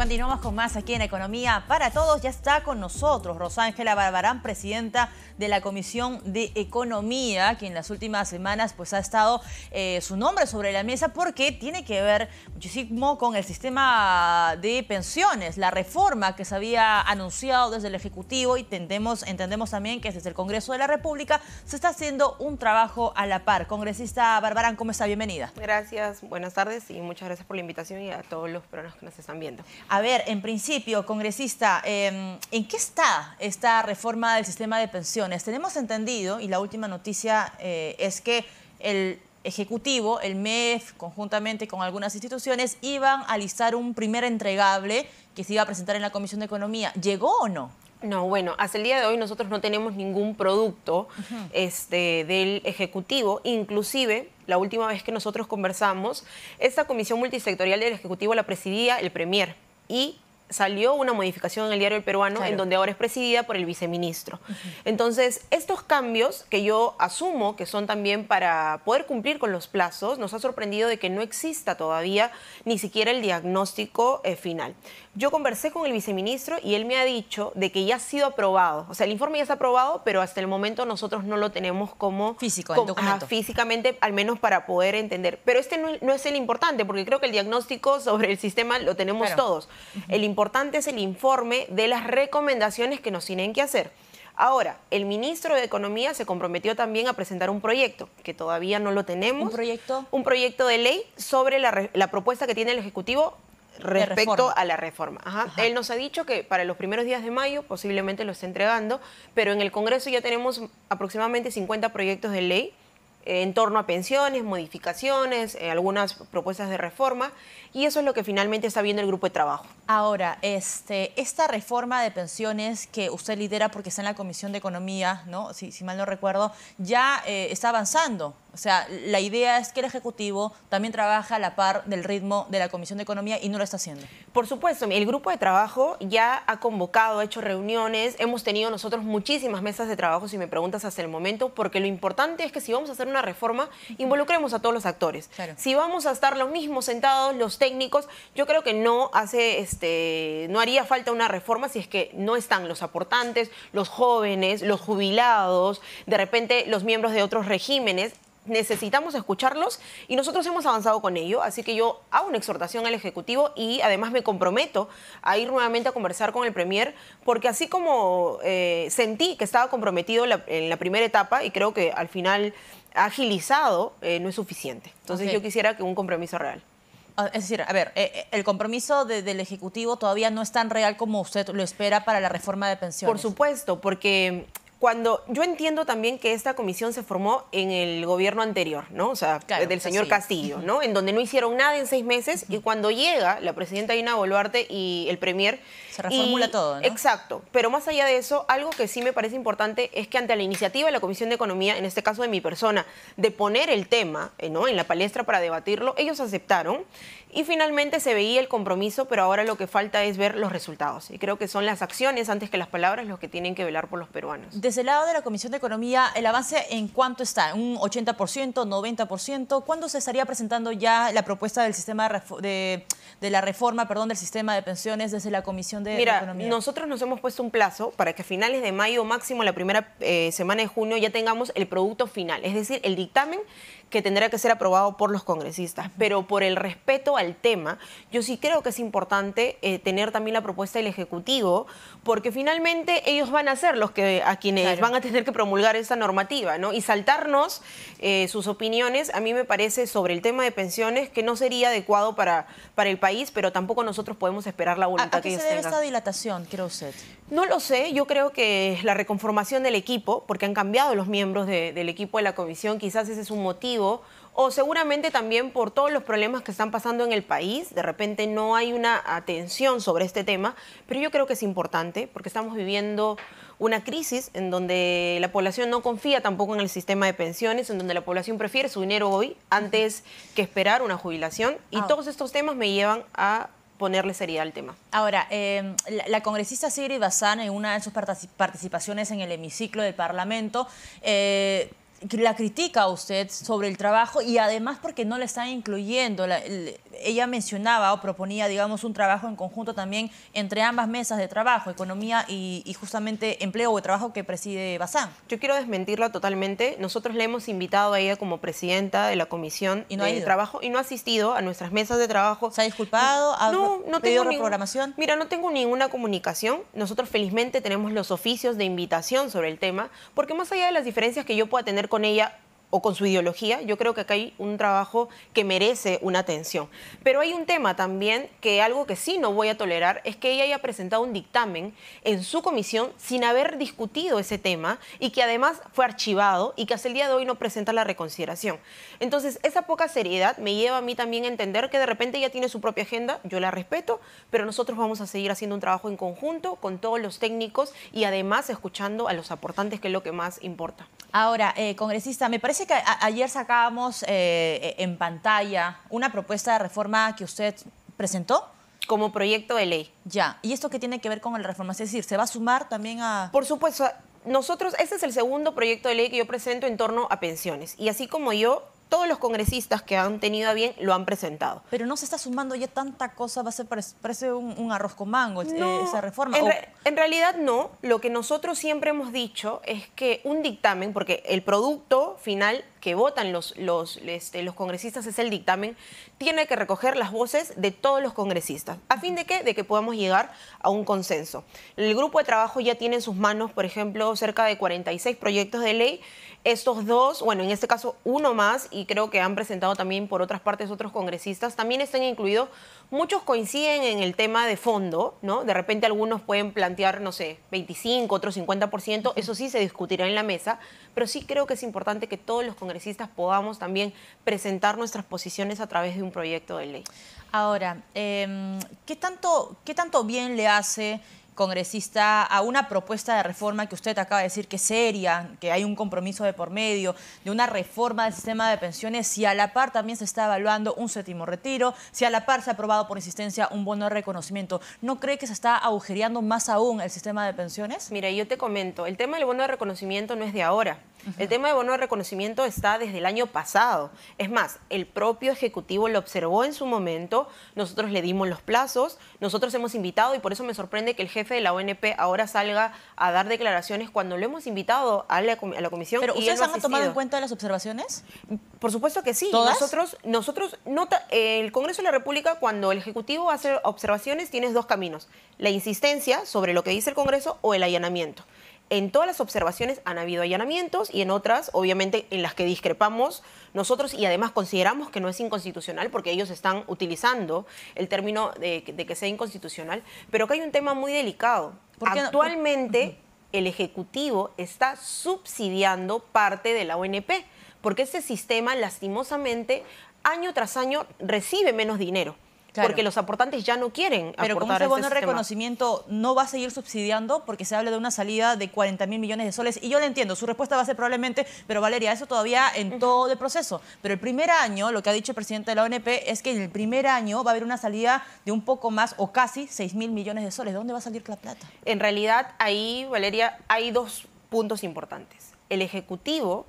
Continuamos con más aquí en Economía para Todos. Ya está con nosotros Rosángela Barbarán, presidenta de la Comisión de Economía, que en las últimas semanas pues, ha estado eh, su nombre sobre la mesa porque tiene que ver muchísimo con el sistema de pensiones, la reforma que se había anunciado desde el Ejecutivo y entendemos también que desde el Congreso de la República se está haciendo un trabajo a la par. Congresista Barbarán, ¿cómo está? Bienvenida. Gracias, buenas tardes y muchas gracias por la invitación y a todos los peruanos que nos están viendo. A ver, en principio, congresista, em, ¿en qué está esta reforma del sistema de pensiones? Tenemos entendido, y la última noticia eh, es que el Ejecutivo, el MEF, conjuntamente con algunas instituciones, iban a listar un primer entregable que se iba a presentar en la Comisión de Economía. ¿Llegó o no? No, bueno, hasta el día de hoy nosotros no tenemos ningún producto este, del Ejecutivo. Inclusive, la última vez que nosotros conversamos, esta comisión multisectorial del Ejecutivo la presidía el Premier. 一 salió una modificación en el diario El Peruano, en donde ahora es presidida por el viceministro. Entonces, estos cambios, que yo asumo que son también para poder cumplir con los plazos, nos ha sorprendido de que no exista todavía ni siquiera el diagnóstico eh, final. Yo conversé con el viceministro y él me ha dicho de que ya ha sido aprobado. O sea, el informe ya está aprobado, pero hasta el momento nosotros no lo tenemos como... físicamente, al menos para poder entender. Pero este no, es el importante, porque creo que el diagnóstico sobre el sistema lo tenemos todos. El importante es el informe de las recomendaciones que nos tienen que hacer. Ahora, el ministro de Economía se comprometió también a presentar un proyecto, que todavía no lo tenemos. ¿Un proyecto? Un proyecto de ley sobre la, propuesta que tiene el Ejecutivo respecto a la reforma. Él nos ha dicho que para los primeros días de mayo posiblemente lo esté entregando, pero en el Congreso ya tenemos aproximadamente 50 proyectos de ley en torno a pensiones, modificaciones, eh, algunas propuestas de reforma, y eso es lo que finalmente está viendo el grupo de trabajo. Ahora, este, esta reforma de pensiones que usted lidera porque está en la Comisión de Economía, ¿no? si, mal no recuerdo, ya eh, está avanzando, o sea, la idea es que el Ejecutivo también trabaja a la par del ritmo de la Comisión de Economía y no lo está haciendo. Por supuesto, el grupo de trabajo ya ha convocado, ha hecho reuniones, hemos tenido nosotros muchísimas mesas de trabajo, si me preguntas hasta el momento, porque lo importante es que si vamos a hacer una reforma, involucremos a todos los actores. Si vamos a estar los mismos sentados, los técnicos, yo creo que no hace, este, no haría falta una reforma si es que no están los aportantes, los jóvenes, los jubilados, de repente los miembros de otros regímenes necesitamos escucharlos y nosotros hemos avanzado con ello, así que yo hago una exhortación al Ejecutivo y además me comprometo a ir nuevamente a conversar con el Premier, porque así como eh, sentí que estaba comprometido en la primera etapa y creo que al final agilizado eh, no es suficiente. Entonces yo quisiera que un compromiso real. Ah, es decir, a ver, eh, el compromiso del Ejecutivo todavía no es tan real como usted lo espera para la reforma de pensiones. Por supuesto, porque cuando yo entiendo también que esta comisión se formó en el gobierno anterior, ¿no? O sea, del señor Castillo, ¿no? En donde no hicieron nada en seis meses y cuando llega la presidenta Dina Boluarte y el premier... Se reformula todo, ¿no? Exacto. Pero más allá de eso, algo que sí me parece importante es que ante la iniciativa de la Comisión de Economía, en este caso de mi persona, de poner el tema eh, ¿no? en la palestra para debatirlo, ellos aceptaron y finalmente se veía el compromiso, pero ahora lo que falta es ver los resultados. Y creo que son las acciones antes que las palabras los que tienen que velar por los peruanos. Desde el lado de la Comisión de Economía, ¿el avance en cuánto está? ¿Un 80%, 90%? ¿Cuándo se estaría presentando ya la propuesta del sistema de, la reforma perdón, del sistema de pensiones desde la Comisión de, Economía? nosotros nos hemos puesto un plazo para que a finales de mayo, máximo la primera eh, semana de junio, ya tengamos el producto final, es decir, el dictamen que tendrá que ser aprobado por los congresistas. Pero por el respeto al tema, yo sí creo que es importante eh, tener también la propuesta del Ejecutivo, porque finalmente ellos van a ser los que a quienes van a tener que promulgar esa normativa, ¿no? Y saltarnos eh, sus opiniones, a mí me parece, sobre el tema de pensiones, que no sería adecuado para, para el país, pero tampoco nosotros podemos esperar la voluntad ¿A, a qué se debe esta dilatación, creo usted? No lo sé, yo creo que la reconformación del equipo, porque han cambiado los miembros del equipo de la comisión, quizás ese es un motivo o seguramente también por todos los problemas que están pasando en el país, de repente no hay una atención sobre este tema, pero yo creo que es importante porque estamos viviendo una crisis en donde la población no confía tampoco en el sistema de pensiones, en donde la población prefiere su dinero hoy antes que esperar una jubilación y ah. todos estos temas me llevan a ponerle seriedad al tema. Ahora, eh, la, congresista Sigrid Bazán, en una de sus participaciones en el hemiciclo del Parlamento, eh, la critica a usted sobre el trabajo y además porque no le están incluyendo la, ella mencionaba o proponía, digamos, un trabajo en conjunto también entre ambas mesas de trabajo, economía y, justamente empleo o trabajo que preside Bazán. Yo quiero desmentirla totalmente. Nosotros le hemos invitado a ella como presidenta de la comisión de trabajo y no ha asistido a nuestras mesas de trabajo. ¿Se ha disculpado? ¿Ha no, reprogramación? Mira, no tengo ninguna comunicación. Nosotros felizmente tenemos los oficios de invitación sobre el tema, porque más allá de las diferencias que yo pueda tener con ella o con su ideología, yo creo que acá hay un trabajo que merece una atención. Pero hay un tema también que algo que sí no voy a tolerar es que ella haya presentado un dictamen en su comisión sin haber discutido ese tema y que además fue archivado y que hasta el día de hoy no presenta la reconsideración. Entonces, esa poca seriedad me lleva a mí también a entender que de repente ella tiene su propia agenda, yo la respeto, pero nosotros vamos a seguir haciendo un trabajo en conjunto con todos los técnicos y además escuchando a los aportantes, que es lo que más importa. Ahora, eh, congresista, me parece que ayer sacábamos eh, e, en pantalla una propuesta de reforma que usted presentó como proyecto de ley. Ya, ¿y esto qué tiene que ver con la reforma? Es decir, ¿se va a sumar también a...? Por supuesto, nosotros, este es el segundo proyecto de ley que yo presento en torno a pensiones. Y así como yo, todos los congresistas que han tenido a bien lo han presentado. Pero no se está sumando ya tanta cosa, va a ser parece un, arroz con mango eh, esa reforma. En, realidad no, lo que nosotros siempre hemos dicho es que un dictamen, porque el producto final que votan los, los, este, los congresistas es el dictamen, tiene que recoger las voces de todos los congresistas, a fin de que, de que podamos llegar a un consenso. El grupo de trabajo ya tiene en sus manos, por ejemplo, cerca de 46 proyectos de ley. Estos dos, bueno, en este caso uno más y creo que han presentado también por otras partes otros congresistas, también están incluidos. Muchos coinciden en el tema de fondo, ¿no? De repente algunos pueden plantear, no sé, 25, otros 50%, eso sí se discutirá en la mesa, pero sí creo que es importante que todos los congresistas podamos también presentar nuestras posiciones a través de un proyecto de ley. Ahora, em, ¿qué, tanto, ¿qué tanto bien le hace? congresista, a una propuesta de reforma que usted acaba de decir que sería, seria, que hay un compromiso de por medio, de una reforma del sistema de pensiones, si a la par también se está evaluando un séptimo retiro, si a la par se ha aprobado por insistencia un bono de reconocimiento, ¿no cree que se está agujereando más aún el sistema de pensiones? Mira, yo te comento, el tema del bono de reconocimiento no es de ahora. El tema de bono de reconocimiento está desde el año pasado. Es más, el propio Ejecutivo lo observó en su momento, nosotros le dimos los plazos, nosotros hemos invitado y por eso me sorprende que el jefe de la ONP ahora salga a dar declaraciones cuando lo hemos invitado a la, comisión. ¿Pero ustedes han tomado en cuenta las observaciones? Por supuesto que sí. Nosotros, nosotros nota, el Congreso de la República, cuando el Ejecutivo hace observaciones, tienes dos caminos, la insistencia sobre lo que dice el Congreso o el allanamiento en todas las observaciones han habido allanamientos y en otras, obviamente, en las que discrepamos nosotros y además consideramos que no es inconstitucional porque ellos están utilizando el término de, que sea inconstitucional, pero que hay un tema muy delicado. Actualmente el Ejecutivo está subsidiando parte de la ONP porque ese sistema lastimosamente año tras año recibe menos dinero porque los aportantes ya no quieren Pero con ese bono de reconocimiento no va a seguir subsidiando porque se habla de una salida de 40 mil millones de soles. Y yo lo entiendo, su respuesta va a ser probablemente, pero Valeria, eso todavía en todo el proceso. Pero el primer año, lo que ha dicho el presidente de la ONP es que en el primer año va a haber una salida de un poco más o casi 6 mil millones de soles. ¿De dónde va a salir la plata? En realidad, ahí, Valeria, hay dos puntos importantes. El Ejecutivo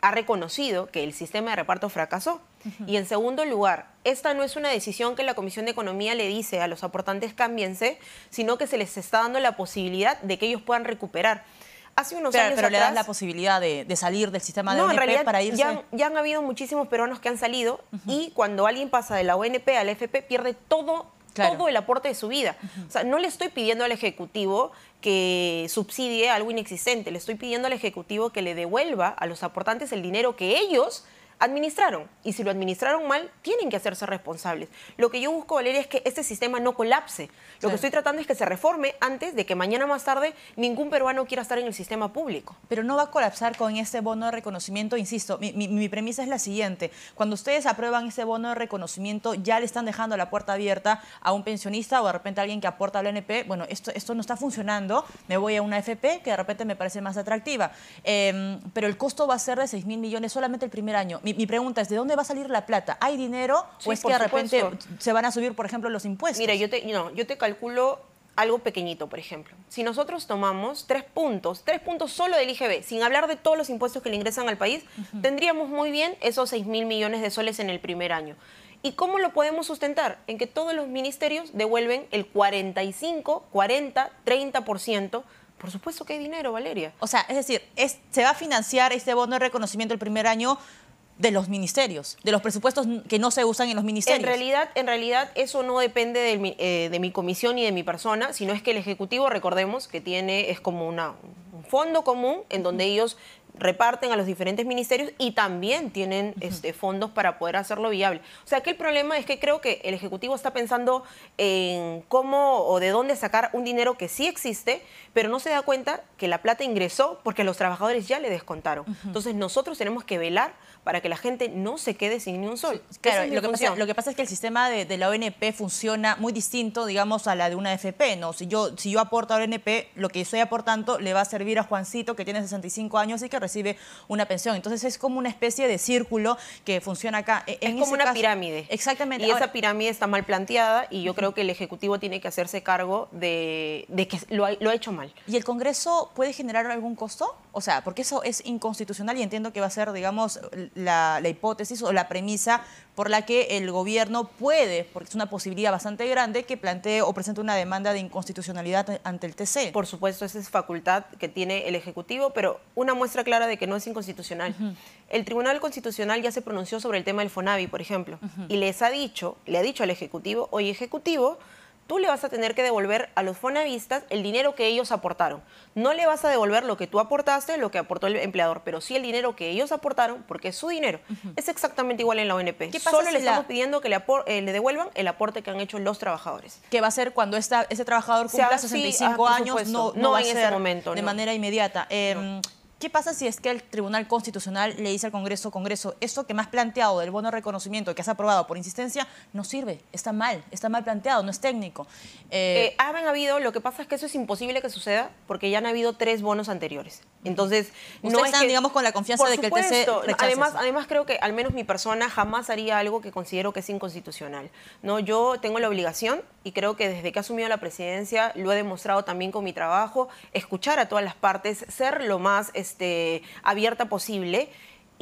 ha reconocido que el sistema de reparto fracasó y en segundo lugar, esta no es una decisión que la Comisión de Economía le dice a los aportantes cámbiense, sino que se les está dando la posibilidad de que ellos puedan recuperar. Hace unos años pero le das la posibilidad de, salir del sistema de no, ONP realidad, para irse. Ya, ya, han habido muchísimos peruanos que han salido y cuando alguien pasa de la ONP al la FP pierde todo todo el aporte de su vida. O sea, no le estoy pidiendo al Ejecutivo que subsidie algo inexistente, le estoy pidiendo al Ejecutivo que le devuelva a los aportantes el dinero que ellos administraron. Y si lo administraron mal, tienen que hacerse responsables. Lo que yo busco, Valeria, es que este sistema no colapse. Lo que estoy tratando es que se reforme antes de que mañana más tarde ningún peruano quiera estar en el sistema público. Pero no va a colapsar con este bono de reconocimiento, insisto, mi, premisa es la siguiente. Cuando ustedes aprueban ese bono de reconocimiento, ya le están dejando la puerta abierta a un pensionista o de repente a alguien que aporta al NP, bueno, esto, esto no está funcionando, me voy a una FP que de repente me parece más atractiva. Em, pero el costo va a ser de 6 mil millones solamente el primer año. Mi, pregunta es, ¿de dónde va a salir la plata? ¿Hay dinero o es que de repente se van a subir, por ejemplo, los impuestos? Mira, yo te, no, yo te calculo algo pequeñito, por ejemplo. Si nosotros tomamos tres puntos, tres puntos solo del IGB, sin hablar de todos los impuestos que le ingresan al país, tendríamos muy bien esos 6 mil millones de soles en el primer año. ¿Y cómo lo podemos sustentar? En que todos los ministerios devuelven el 45, 40, 30%. Por supuesto que hay dinero, Valeria. O sea, es decir, se va a financiar este bono de reconocimiento el primer año de los ministerios, de los presupuestos que no se usan en los ministerios. En realidad, en realidad eso no depende eh, de mi comisión y de mi persona, sino es que el Ejecutivo, recordemos, que tiene, es como una, un fondo común en donde ellos reparten a los diferentes ministerios y también tienen este, fondos para poder hacerlo viable. O sea que el problema es que creo que el Ejecutivo está pensando en cómo o de dónde sacar un dinero que sí existe, pero no se da cuenta que la plata ingresó porque los trabajadores ya le descontaron. Entonces nosotros tenemos que velar para que la gente no se quede sin ni un sol. claro, lo, que pasa, es que el sistema de, la ONP funciona muy distinto, digamos, a la de una FP. ¿no? Si, yo, si yo aporto a la ONP, lo que estoy aportando le va a servir a Juancito, que tiene 65 años y que recibe recibe una pensión. Entonces es como una especie de círculo que funciona acá. E, es como una pirámide. Exactamente. Y esa pirámide está mal planteada y yo creo que el Ejecutivo tiene que hacerse cargo de, que lo ha, hecho mal. ¿Y el Congreso puede generar algún costo? O sea, porque eso es inconstitucional y entiendo que va a ser, digamos, la, la hipótesis o la premisa por la que el gobierno puede, porque es una posibilidad bastante grande, que plantee o presente una demanda de inconstitucionalidad ante el TC. Por supuesto, esa es facultad que tiene el Ejecutivo, pero una muestra clara de que no es inconstitucional. El Tribunal Constitucional ya se pronunció sobre el tema del FONAVI, por ejemplo, y les ha dicho, le ha dicho al Ejecutivo, oye, Ejecutivo, tú le vas a tener que devolver a los fonavistas el dinero que ellos aportaron. No le vas a devolver lo que tú aportaste, lo que aportó el empleador, pero sí el dinero que ellos aportaron, porque es su dinero. Es exactamente igual en la ONP. Solo le estamos pidiendo que eh, le, devuelvan el aporte que han hecho los trabajadores. ¿Qué va a ser cuando esta, ese trabajador cumpla 65 ah, años? No, va en a ser ese momento. De manera inmediata. Em, ¿Qué pasa si es que el Tribunal Constitucional le dice al Congreso, Congreso, eso que más planteado del bono de reconocimiento que has aprobado por insistencia no sirve, está mal, está mal planteado, no es técnico? Eh, eh, habido, lo que pasa es que eso es imposible que suceda porque ya han habido tres bonos anteriores. Entonces, no están, digamos, con la confianza de que el TC además, además, creo que al menos mi persona jamás haría algo que considero que es inconstitucional. No, yo tengo la obligación y creo que desde que he asumido la presidencia lo he demostrado también con mi trabajo, escuchar a todas las partes, ser lo más... Este, abierta posible.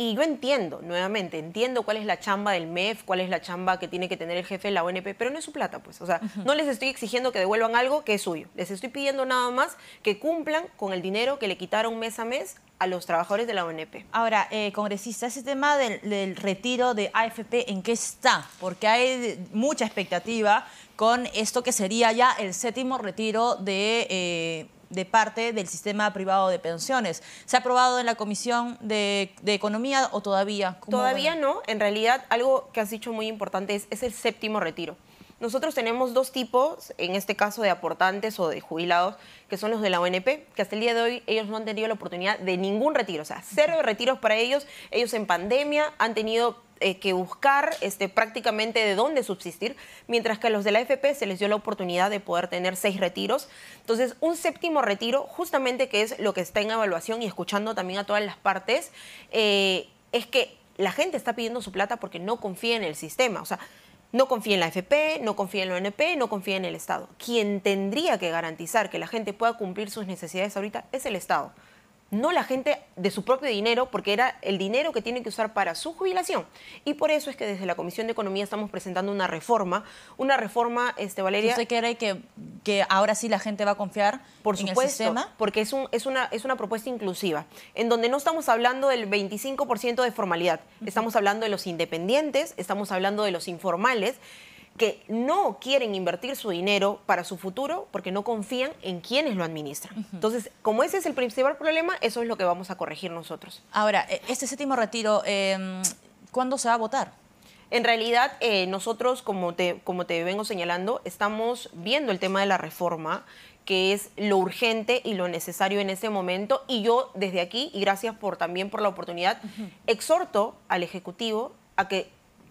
Y yo entiendo, nuevamente, entiendo cuál es la chamba del MEF, cuál es la chamba que tiene que tener el jefe de la ONP, pero no es su plata, pues. O sea, no les estoy exigiendo que devuelvan algo que es suyo. Les estoy pidiendo nada más que cumplan con el dinero que le quitaron mes a mes a los trabajadores de la ONP. Ahora, eh, congresista, ese tema del, retiro de AFP, ¿en qué está? Porque hay mucha expectativa con esto que sería ya el séptimo retiro de... Eh, de parte del sistema privado de pensiones. ¿Se ha aprobado en la Comisión de, Economía o todavía? Todavía no. En realidad, algo que has dicho muy importante es, el séptimo retiro. Nosotros tenemos dos tipos, en este caso de aportantes o de jubilados, que son los de la ONP, que hasta el día de hoy ellos no han tenido la oportunidad de ningún retiro, o sea, cero retiros para ellos. Ellos en pandemia han tenido eh, que buscar este, prácticamente de dónde subsistir, mientras que a los de la AFP se les dio la oportunidad de poder tener seis retiros. Entonces, un séptimo retiro, justamente que es lo que está en evaluación y escuchando también a todas las partes, eh, es que la gente está pidiendo su plata porque no confía en el sistema. O sea, no confía en la AFP, no confía en la ONP, no confía en el Estado. Quien tendría que garantizar que la gente pueda cumplir sus necesidades ahorita es el Estado no la gente de su propio dinero, porque era el dinero que tiene que usar para su jubilación. Y por eso es que desde la Comisión de Economía estamos presentando una reforma, una reforma, este, Valeria... ¿Usted cree que, que ahora sí la gente va a confiar por supuesto, sistema? porque es, un, es, una, es una propuesta inclusiva, en donde no estamos hablando del 25% de formalidad, estamos hablando de los independientes, estamos hablando de los informales, que no quieren invertir su dinero para su futuro porque no confían en quienes lo administran. Entonces, como ese es el principal problema, eso es lo que vamos a corregir nosotros. Ahora, eh, este séptimo retiro, em, ¿cuándo se va a votar? En realidad, eh, nosotros, como te, como te vengo señalando, estamos viendo el tema de la reforma que es lo urgente y lo necesario en ese momento. Y yo desde aquí, y gracias por también por la oportunidad, exhorto al Ejecutivo a que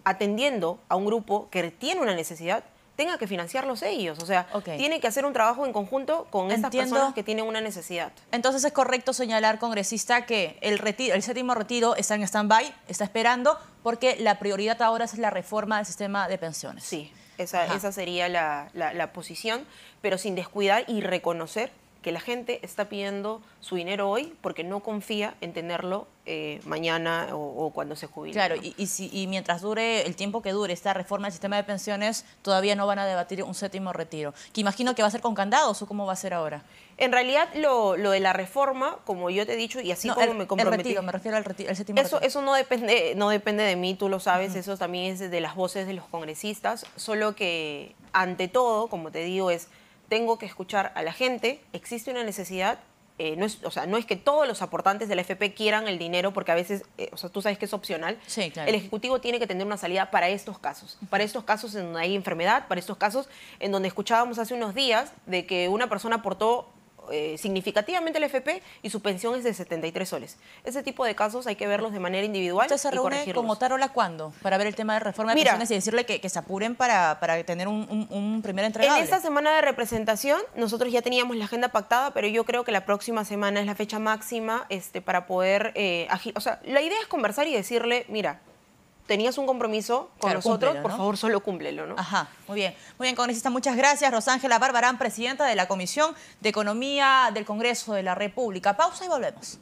atendiendo a un grupo que tiene una necesidad, tenga que financiarlos ellos. O sea, tiene que hacer un trabajo en conjunto con estas personas que tienen una necesidad. Entonces es correcto señalar, congresista, que el, séptimo retiro está en stand-by, está esperando, porque la prioridad ahora es la reforma del sistema de pensiones. Sí, esa, sería la posición, pero sin descuidar y reconocer que la gente está pidiendo su dinero hoy porque no confía en tenerlo eh, mañana o, cuando se jubile. Claro, y, mientras dure el tiempo que dure esta reforma del sistema de pensiones, todavía no van a debatir un séptimo retiro, que imagino que va a ser con candados o cómo va a ser ahora. En realidad, lo, de la reforma, como yo te he dicho, y así como me comprometí... El retiro, me refiero al séptimo eso, retiro. Eso no depende, no depende de mí, tú lo sabes, eso también es de las voces de los congresistas, solo que, ante todo, como te digo, es tengo que escuchar a la gente, existe una necesidad. Eh, no es, o sea, no es que todos los aportantes de la FP quieran el dinero, porque a veces, eh, o sea, tú sabes que es opcional. El Ejecutivo tiene que tener una salida para estos casos, para estos casos en donde hay enfermedad, para estos casos en donde escuchábamos hace unos días de que una persona aportó eh, significativamente el FP y su pensión es de 73 soles. Ese tipo de casos hay que verlos de manera individual. ¿Usted se reúne con Otarola cuándo? Para ver el tema de reforma de pensiones y decirle que, se apuren para, tener un, primer entregable. En esta semana de representación, nosotros ya teníamos la agenda pactada, pero yo creo que la próxima semana es la fecha máxima este, para poder... Eh, agir. o sea, la idea es conversar y decirle, mira, tenías un compromiso con nosotros, por favor, solo cúmplelo, ¿no? Ajá, muy bien. Muy bien, congresista, muchas gracias. Rosángela Barbarán, presidenta de la Comisión de Economía del Congreso de la República. Pausa y volvemos.